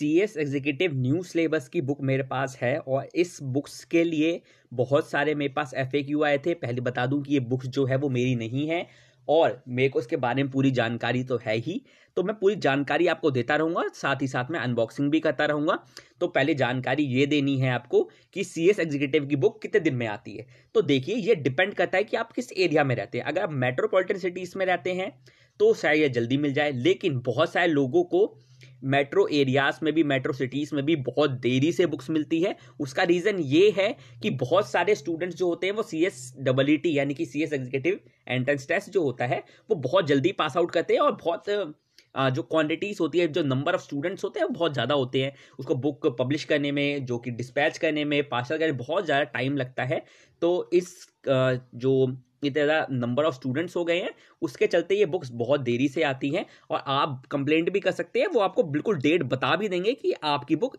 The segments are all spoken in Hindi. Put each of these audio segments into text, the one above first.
सी एस एग्जीक्यूटिव न्यू सिलेबस की बुक मेरे पास है और इस बुक्स के लिए बहुत सारे मेरे पास एफ ए क्यू आए थे पहले बता दूं कि ये बुक्स जो है वो मेरी नहीं है और मेरे को इसके बारे में पूरी जानकारी तो है ही तो मैं पूरी जानकारी आपको देता रहूँगा साथ ही साथ मैं अनबॉक्सिंग भी करता रहूँगा तो पहले जानकारी ये देनी है आपको कि सी एस एग्जीक्यूटिव की बुक कितने दिन में आती है तो देखिए ये डिपेंड करता है कि आप किस एरिया में रहते हैं अगर आप मेट्रोपोलिटन सिटीज़ में रहते हैं तो शायद ये जल्दी मिल जाए लेकिन बहुत सारे लोगों को मेट्रो एरियाज में भी मेट्रो सिटीज़ में भी बहुत देरी से बुक्स मिलती है उसका रीज़न ये है कि बहुत सारे स्टूडेंट्स जो होते हैं वो C S double E T यानी कि C S executive entrance test जो होता है वो बहुत जल्दी पास आउट करते हैं और बहुत जो क्वांटिटीज़ होती है जो नंबर ऑफ स्टूडेंट्स होते हैं वो बहुत ज़्यादा होते हैं उसको बुक पब्लिश करने में जो कि डिस्पैच करने में पार्सल करने में बहुत ज़्यादा टाइम लगता है तो इस जो ज़्यादा नंबर ऑफ स्टूडेंट्स हो गए हैं उसके चलते ये बुक्स बहुत देरी से आती हैं और आप कंप्लेंट भी कर सकते हैं वो आपको बिल्कुल डेट बता भी देंगे कि आपकी बुक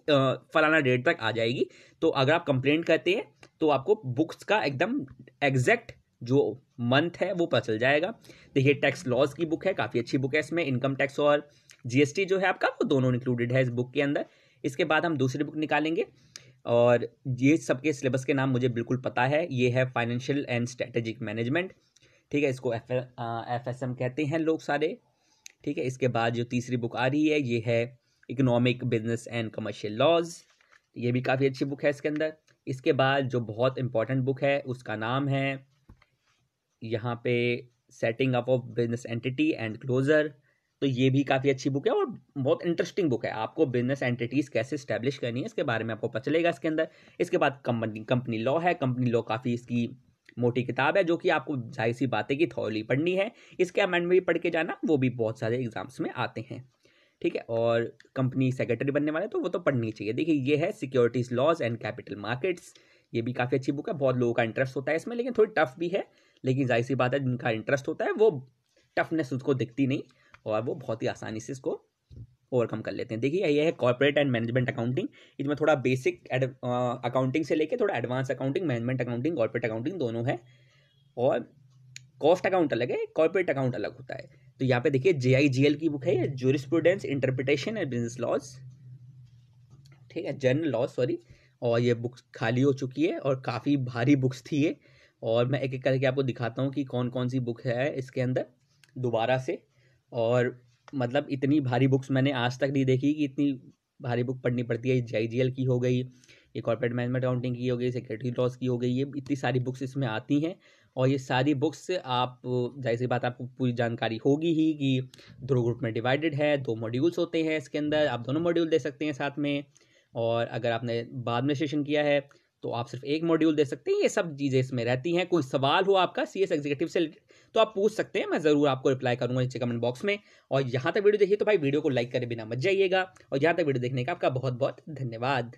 फलाना डेट तक आ जाएगी तो अगर आप कंप्लेंट करते हैं तो आपको बुक्स का एकदम एग्जैक्ट जो मंथ है वो पता चल जाएगा देखिए टैक्स लॉज की बुक है काफ़ी अच्छी बुक है इसमें इनकम टैक्स और जीएसटी जो है आपका वो दोनों इंक्लूडेड है इस बुक के अंदर इसके बाद हम दूसरी बुक निकालेंगे और ये सबके सिलेबस के नाम मुझे बिल्कुल पता है ये है फाइनेंशियल एंड स्ट्रेटेजिक मैनेजमेंट ठीक है इसको एफ एस एम कहते हैं लोग सारे ठीक है इसके बाद जो तीसरी बुक आ रही है ये है economic business and commercial laws ये भी काफ़ी अच्छी बुक है इसके अंदर इसके बाद जो बहुत इंपॉर्टेंट बुक है उसका नाम है यहाँ पे setting up of business entity and closure तो ये भी काफ़ी अच्छी बुक है और बहुत इंटरेस्टिंग बुक है आपको बिजनेस एंटिटीज़ कैसे स्टैब्लिश करनी है इसके बारे में आपको पता चलेगा इसके अंदर इसके बाद कंपनी कंपनी लॉ है कंपनी लॉ काफ़ी इसकी मोटी किताब है जो कि आपको जाहिर सी बातें की थॉली पढ़नी है इसके अमेंड में भी पढ़ के जाना वो भी बहुत सारे एग्जाम्स में आते हैं ठीक है और कंपनी सेक्रेटरी बनने वाले तो वो तो पढ़नी चाहिए देखिए ये है securities laws and capital markets ये भी काफ़ी अच्छी बुक है बहुत लोगों का इंटरेस्ट होता है इसमें लेकिन थोड़ी टफ भी है लेकिन जाहिर सी बात है जिनका इंटरेस्ट होता है वो टफनेस उसको दिखती नहीं और वो बहुत ही आसानी से इसको ओवरकम कर लेते हैं देखिए ये है कॉर्पोरेट एंड मैनेजमेंट अकाउंटिंग इसमें थोड़ा बेसिक अकाउंटिंग से लेके थोड़ा advance accounting management accounting corporate accounting दोनों है और कॉस्ट अकाउंट अलग है कॉर्पोरेट अकाउंट अलग होता है तो यहाँ पे देखिए जे आई जी एल की बुक है jurisprudence interpretation and business laws ठीक है जर्नल लॉज सॉरी और ये बुक खाली हो चुकी है और काफ़ी भारी बुक्स थी ये और मैं एक एक करके आपको दिखाता हूँ कि कौन कौन सी बुक है इसके अंदर दोबारा से और मतलब इतनी भारी बुक्स मैंने आज तक नहीं देखी कि इतनी भारी बुक पढ़नी पड़ती है जे आई की हो गई ये कॉर्पोरेट मैनेजमेंट अकाउंटिंग की हो गई सिक्योरिटी लॉस की हो गई ये इतनी सारी बुक्स इसमें आती हैं और ये सारी बुक्स से आप जाहिर सी बात आपको पूरी जानकारी होगी ही कि दो ग्रुप में डिवाइडेड है दो मॉड्यूल्स होते हैं इसके अंदर आप दोनों मॉड्यूल दे सकते हैं साथ में और अगर आपने बाद में सेशन किया है तो आप सिर्फ एक मॉड्यूल दे सकते हैं ये सब चीज़ें इसमें रहती हैं कोई सवाल हो आपका सी एस एग्जीक्यूटिव से तो आप पूछ सकते हैं मैं ज़रूर आपको रिप्लाई करूंगा नीचे कमेंट बॉक्स में और यहाँ तक वीडियो देखिए तो भाई वीडियो को लाइक करें बिना मत जाइएगा और यहाँ तक वीडियो देखने का आपका बहुत बहुत धन्यवाद